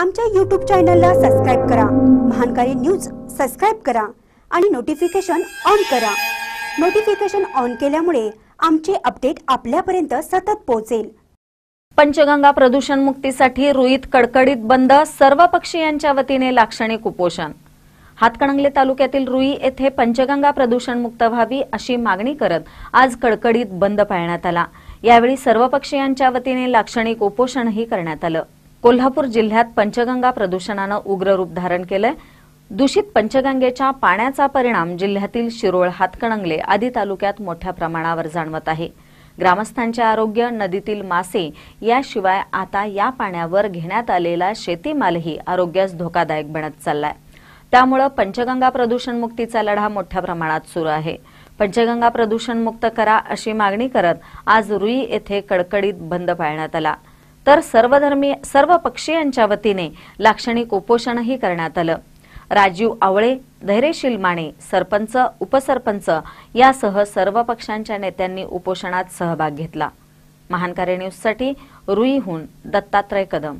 आमच्या यूट्यूब चॅनलला सबस्क्राईब करा महानकारी न्यूज सबस्क्राईब करा आणि नोटिफिकेशन ऑन करा नोटिफिकेशन ऑन केल्यामुळे आमचे अपडेट आपल्यापर्यंत सतत पोहोचेल पंचगंगा प्रदूषण मुक्तीसाठी रुईत कडकडीत बंद सर्व पक्षीयांच्या वतीने लाक्षणिक उपोषण हातकणंगले तालुक्यातील रुई येथे पंचगंगा प्रदूषण मुक्त व्हावी अशी मागणी करत आज कडकडीत बंद पाळण्यात आला यावेळी सर्व पक्षीयांच्या वतीने लाक्षणिक उपोषणही करण्यात आलं कोल्हापूर जिल्ह्यात पंचगंगा प्रदूषणानं उग्र रूप धारण केलंय दूषित पंचगंगेच्या पाण्याचा परिणाम जिल्ह्यातील शिरोळ हातकणंगले आदी तालुक्यात मोठ्या प्रमाणावर जाणवत आहे ग्रामस्थांचे आरोग्य नदीतील मासे याशिवाय आता या पाण्यावर घेण्यात आलेला शेतीमालही आरोग्यास धोकादायक बनत चाललाय त्यामुळे पंचगंगा प्रदूषणमुक्तीचा लढा मोठ्या प्रमाणात सुरू आहे पंचगंगा प्रदूषण मुक्त करा अशी मागणी करत आज रुई येथे कडकडीत बंद पाळण्यात आला तर सर्वधर्मी सर्व पक्षीयांच्या वतीने लाक्षणिक उपोषणही करण्यात आलं राजीव आवळे धैर्यशील माने सरपंच उपसरपंच यासह सर्व पक्षांच्या नेत्यांनी उपोषणात सहभाग घेतला महान रुई न्यूजसाठी रुईहून दत्तात्रय कदम